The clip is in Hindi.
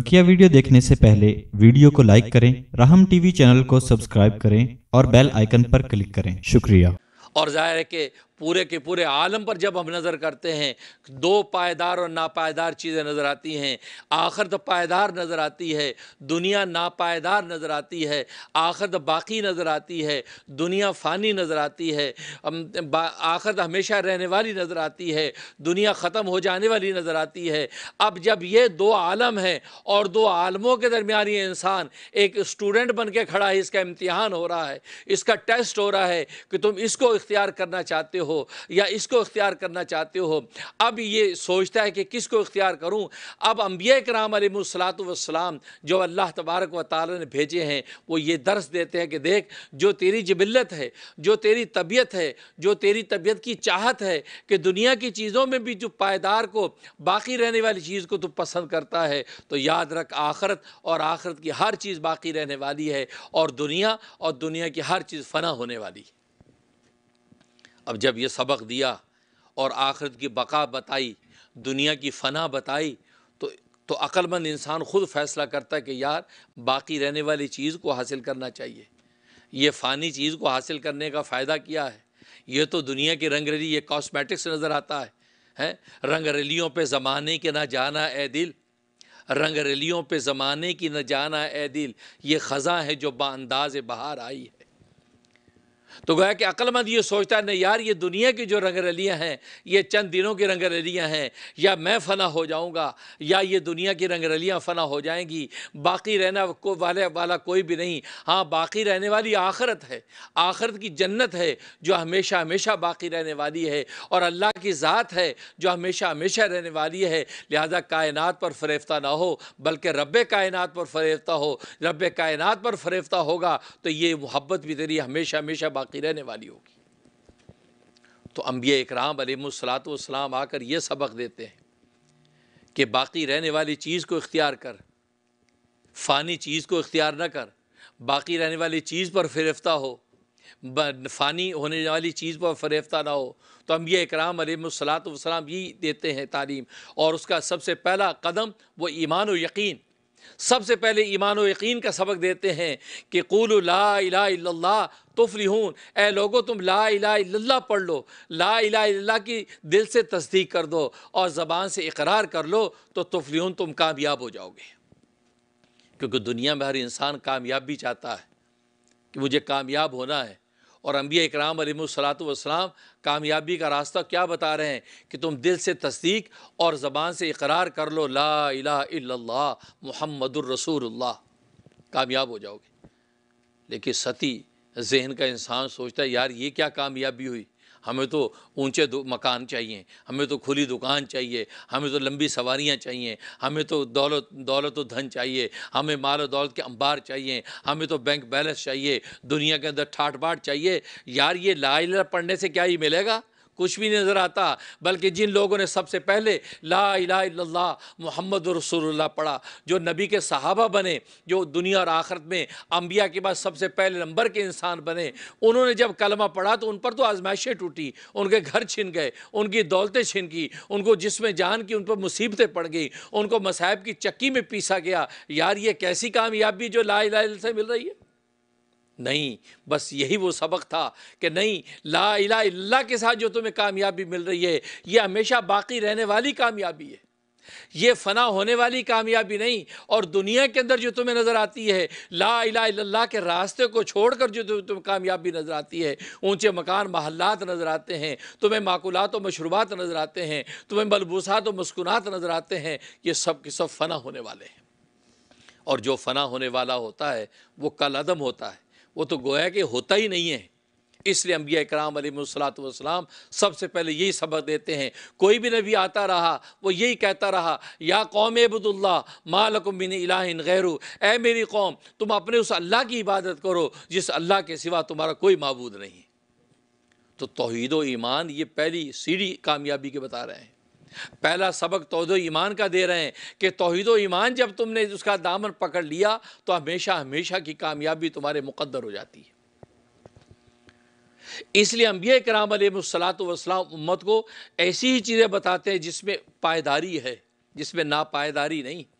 बकिया वीडियो देखने से पहले वीडियो को लाइक करें राहम टीवी चैनल को सब्सक्राइब करें और बेल आइकन पर क्लिक करें शुक्रिया और जाहिर है कि पूरे के पूरे आलम पर जब हम नज़र करते हैं दो पायदार और नापायदार चीज़ें नज़र आती हैं तो पायदार नज़र आती है दुनिया नापायदार नज़र आती है तो बाकी नज़र आती है दुनिया फ़ानी नज़र आती है तो हमेशा रहने वाली नज़र आती है दुनिया ख़त्म हो जाने वाली नज़र आती है अब जब ये दो आलम हैं और दो आलमों के दरमियान ये इंसान एक स्टूडेंट बन के खड़ा है इसका इम्तहान हो रहा है इसका टेस्ट हो रहा है कि तुम इसको इख्तियार करना चाहते हो हो या इसको इख्तियार करना चाहते हो अब ये सोचता है कि किस को इख्तियार करूँ अब अम्बिया कराम सलातम जो अल्लाह तबारक व ताली ने भेजे हैं वो ये दर्स देते हैं कि देख जो तेरी जबिलत है जो तेरी तबीयत है जो तेरी तबीयत की चाहत है कि दुनिया की चीज़ों में भी जो पायदार को बाकी रहने वाली चीज़ को तू पसंद करता है तो याद रख आखरत और आखरत की हर चीज़ बाकी रहने वाली है और दुनिया और दुनिया की हर चीज़ फना होने वाली है अब जब ये सबक दिया और आखिरत की बका बताई दुनिया की फ़ना बताई तो तो अक्लमंद इंसान ख़ुद फ़ैसला करता है कि यार बाकी रहने वाली चीज़ को हासिल करना चाहिए ये फ़ानी चीज़ को हासिल करने का फ़ायदा क्या है ये तो दुनिया की रंगरेली ये कॉस्मेटिक्स नज़र आता है हैं रंगरेलियों पे ज़माने के ना जाना ए दिल रंगरेलियों पे ज़माने की न जाना ए दिल ये ख़ज़ाँ है जो बाज़ बहार आई है तो गोया कि अक्लमंद ये सोचता है नहीं यार ये दुनिया की जो रंग रलियाँ हैं ये चंद दिनों की रंग रलियाँ हैं या मैं फ़ना हो जाऊँगा या ये दुनिया की रंग रलियाँ फ़ना हो जाएंगी बाकी रहना को वाले वाला कोई भी नहीं हाँ बाकी रहने वाली आखरत है आखरत की जन्नत है जो हमेशा हमेशा बाकी रहने वाली है और अल्लाह की ज़ात है जो हमेशा हमेशा रहने वाली है लिहाजा कायनात पर फरेफ्ता ना हो बल्कि रब कायनात पर फरेफ्ता हो रब कायनात पर फरेफ्ता होगा तो ये मोहब्बत भी तेरी हमेशा हमेशा बाकी रहने वाली होगी तो अम्बिया इकराम सलात आकर यह सबक देते हैं कि बाकी रहने वाली चीज़ को इख्तियार कर फ़ानी चीज़ को इख्तियार न कर बाकी रहने वाली चीज़ पर फरफ्ता हो फ़ानी होने वाली चीज़ पर फरेफ्ता ना हो तो हम ये इकराम अलमसलात वसलाम यही देते हैं तालीम और उसका सबसे पहला कदम वो ईमान व यकीन सबसे पहले ईमान व यकीन का सबक देते हैं कि कुल ला इला तुफलिहून ए लोगो तुम ला इला पढ़ लो ला इला की दिल से तस्दीक कर दो और ज़बान से इकरार कर लो तो तुफलिहून तुम कामयाब हो जाओगे क्योंकि दुनिया में हर इंसान कामयाब भी चाहता है कि मुझे कामयाब होना है और अम्बिया इकराम अलमसलातम कामयाबी का रास्ता क्या बता रहे हैं कि तुम दिल से तस्दीक और ज़बान से इकरार कर लो ला इला मोहम्मदुररसूलुल्लाह कामयाब हो जाओगे लेकिन सती जहन का इंसान सोचता है यार ये क्या कामयाबी हुई हमें तो ऊंचे मकान चाहिए हमें तो खुली दुकान चाहिए हमें तो लंबी सवारियाँ चाहिए हमें तो दौलत दौलत व धन चाहिए हमें माल और दौलत के अंबार चाहिए हमें तो बैंक बैलेंस चाहिए दुनिया के अंदर ठाट बाट चाहिए यार ये लाइल पढ़ने से क्या ही मिलेगा कुछ भी नज़र आता बल्कि जिन लोगों ने सबसे पहले ला इला मोहम्मद रसोल्ला पढ़ा जो नबी के सहाबा बने जो दुनिया और आखरत में अम्बिया के बाद सबसे पहले नंबर के इंसान बने उन्होंने जब कलमा पढ़ा तो उन पर तो आजमाइशें टूटी उनके घर छिन गए उनकी दौलतें छिन गई उनको जिसमें जान की उन पर मुसीबतें पड़ गई उनको मसाहब की चक्की में पीसा गया यार ये कैसी कामयाबी जो ला इला से मिल रही है नहीं बस यही वो सबक था कि नहीं ला इला इल्ला के साथ जो तुम्हें कामयाबी मिल रही है ये हमेशा बाकी रहने वाली कामयाबी है ये फना होने वाली कामयाबी नहीं और दुनिया के अंदर जो तुम्हें नज़र आती है ला इला इल्ला के रास्ते को छोड़कर जो तुम्हें कामयाबी नज़र आती है ऊंचे मकान महल्लात नज़र आते हैं तुम्हें माकूलात और मशरूबात नज़र आते हैं तुम्हें बलबूसात और मस्कुनात नज़र आते हैं ये सब के सब फ़ना होने वाले हैं और जो फ़ना होने वाला होता है वो कल अदम होता है वो तो गोया कि होता ही नहीं है इसलिए अम्बिया कराम वसलाम सबसे पहले यही सबक देते हैं कोई भी नबी आता रहा वो यही कहता रहा या कौम अबुदुल्ला बिन इलाहिन गैरू ए मेरी कौम तुम अपने उस अल्लाह की इबादत करो जिस अल्लाह के सिवा तुम्हारा कोई मबूद नहीं तो तोहद ईमान ये पहली सीढ़ी कामयाबी के बता रहे हैं पहला सबक तोहद ईमान का दे रहे हैं कि तोहद ईमान जब तुमने उसका दामन पकड़ लिया तो हमेशा हमेशा की कामयाबी तुम्हारे मुकद्दर हो जाती है इसलिए अम्बिया कराम सलातम उम्मत को ऐसी ही चीज़ें बताते हैं जिसमें पायदारी है जिसमें नापायदारी नहीं